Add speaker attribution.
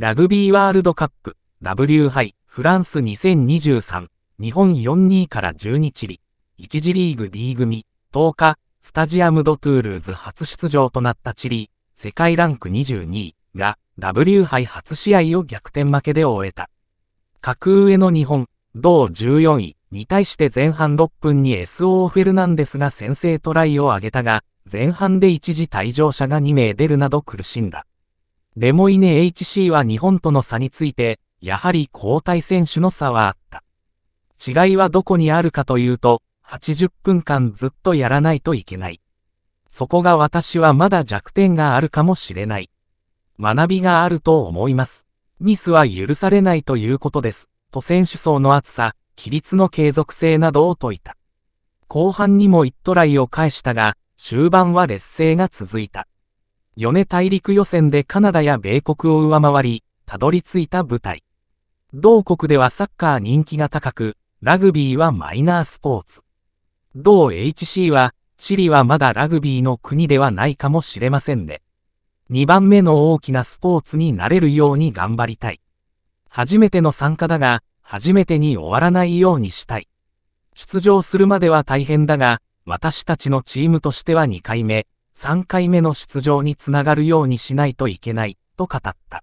Speaker 1: ラグビーワールドカップ W 杯フランス2023日本42から12チリ1次リーグ D 組10日スタジアム・ド・トゥールーズ初出場となったチリ世界ランク22位が W 杯初試合を逆転負けで終えた格上の日本同14位に対して前半6分に SO フェルナンデスが先制トライを挙げたが前半で一時退場者が2名出るなど苦しんだデモイネ HC は日本との差について、やはり交代選手の差はあった。違いはどこにあるかというと、80分間ずっとやらないといけない。そこが私はまだ弱点があるかもしれない。学びがあると思います。ミスは許されないということです。と選手層の厚さ、規律の継続性などを説いた。後半にも1トライを返したが、終盤は劣勢が続いた。米大陸予選でカナダや米国を上回り、たどり着いた舞台。同国ではサッカー人気が高く、ラグビーはマイナースポーツ。同 HC は、チリはまだラグビーの国ではないかもしれませんね。2番目の大きなスポーツになれるように頑張りたい。初めての参加だが、初めてに終わらないようにしたい。出場するまでは大変だが、私たちのチームとしては2回目、3回目の出場につながるようにしないといけない、と語った。